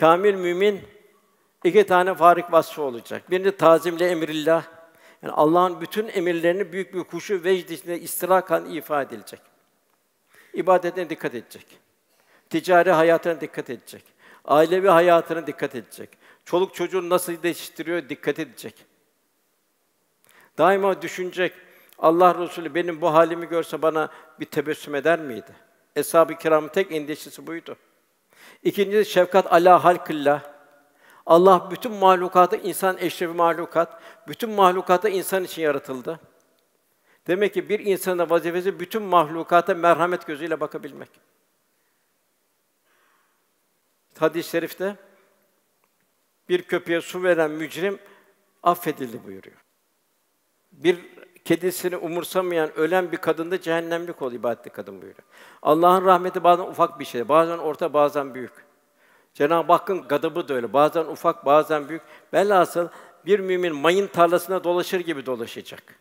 Kamil mümin iki tane farik vasfı olacak. Birinci tazimle emrillah. Yani Allah'ın bütün emirlerini büyük bir kuşu vecd içinde istirakan ifa edilecek. İbadetine dikkat edecek. Ticari hayatına dikkat edecek. Ailevi hayatına dikkat edecek. Çoluk çocuğun nasıl yetiştiriyor dikkat edecek. Daima düşünecek. Allah Resulü benim bu halimi görse bana bir tebessüm eder miydi? Eshab-ı Kiram'ın tek endişesi buydu. İkincisi şefkat ala halkillah. Allah bütün mahlukatı insan eşrefi mahlukat, bütün mahlukatı insan için yaratıldı. Demek ki bir insana vazifesi bütün mahlukata merhamet gözüyle bakabilmek. Hadis-i şerifte bir köpeğe su veren mücrim affedildi buyuruyor. Bir kedisini umursamayan ölen bir kadında cehennemlik ol ibadetli kadın buyuruyor. Allah'ın rahmeti bazen ufak bir şey, bazen orta, bazen büyük. Cenab-ı Hakk'ın gadabı da öyle. Bazen ufak, bazen büyük. Velhasıl bir mümin mayın tarlasına dolaşır gibi dolaşacak.